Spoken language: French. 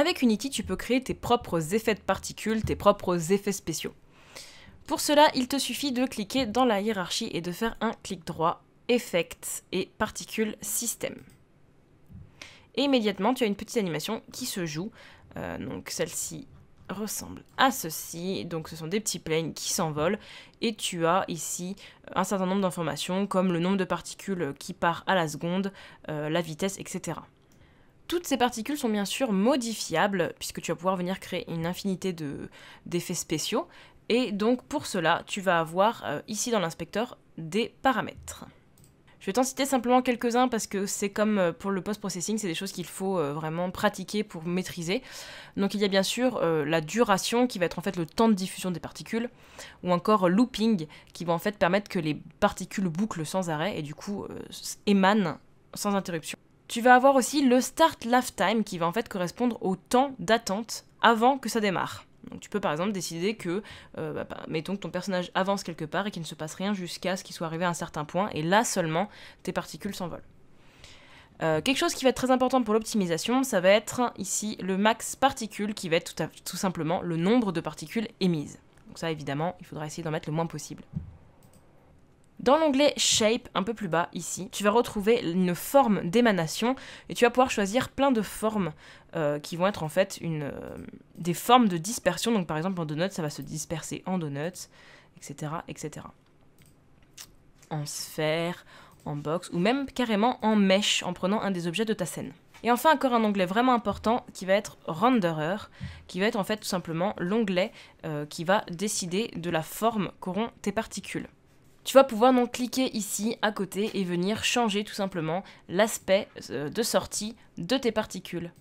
Avec Unity, tu peux créer tes propres effets de particules, tes propres effets spéciaux. Pour cela, il te suffit de cliquer dans la hiérarchie et de faire un clic droit Effects et Particules Système. Et immédiatement, tu as une petite animation qui se joue. Euh, donc celle-ci ressemble à ceci. Donc ce sont des petits planes qui s'envolent et tu as ici euh, un certain nombre d'informations comme le nombre de particules qui part à la seconde, euh, la vitesse, etc. Toutes ces particules sont bien sûr modifiables, puisque tu vas pouvoir venir créer une infinité d'effets spéciaux. Et donc pour cela, tu vas avoir euh, ici dans l'inspecteur des paramètres. Je vais t'en citer simplement quelques-uns parce que c'est comme euh, pour le post-processing, c'est des choses qu'il faut euh, vraiment pratiquer pour maîtriser. Donc il y a bien sûr la duration qui va être en fait le temps de diffusion des particules, ou encore looping qui va en fait permettre que les particules bouclent sans arrêt et du coup émanent sans interruption tu vas avoir aussi le start lifetime qui va en fait correspondre au temps d'attente avant que ça démarre. Donc tu peux par exemple décider que, euh, bah, bah, mettons que ton personnage avance quelque part et qu'il ne se passe rien jusqu'à ce qu'il soit arrivé à un certain point, et là seulement tes particules s'envolent. Euh, quelque chose qui va être très important pour l'optimisation, ça va être ici le max particules qui va être tout simplement le nombre de particules émises. Donc ça évidemment, il faudra essayer d'en mettre le moins possible. Dans l'onglet Shape, un peu plus bas ici, tu vas retrouver une forme d'émanation et tu vas pouvoir choisir plein de formes euh, qui vont être en fait une, euh, des formes de dispersion. Donc par exemple en donut, ça va se disperser en donuts, etc. etc. En sphère, en box ou même carrément en mèche en prenant un des objets de ta scène. Et enfin, encore un onglet vraiment important qui va être Renderer, qui va être en fait tout simplement l'onglet euh, qui va décider de la forme qu'auront tes particules tu vas pouvoir donc cliquer ici à côté et venir changer tout simplement l'aspect euh, de sortie de tes particules.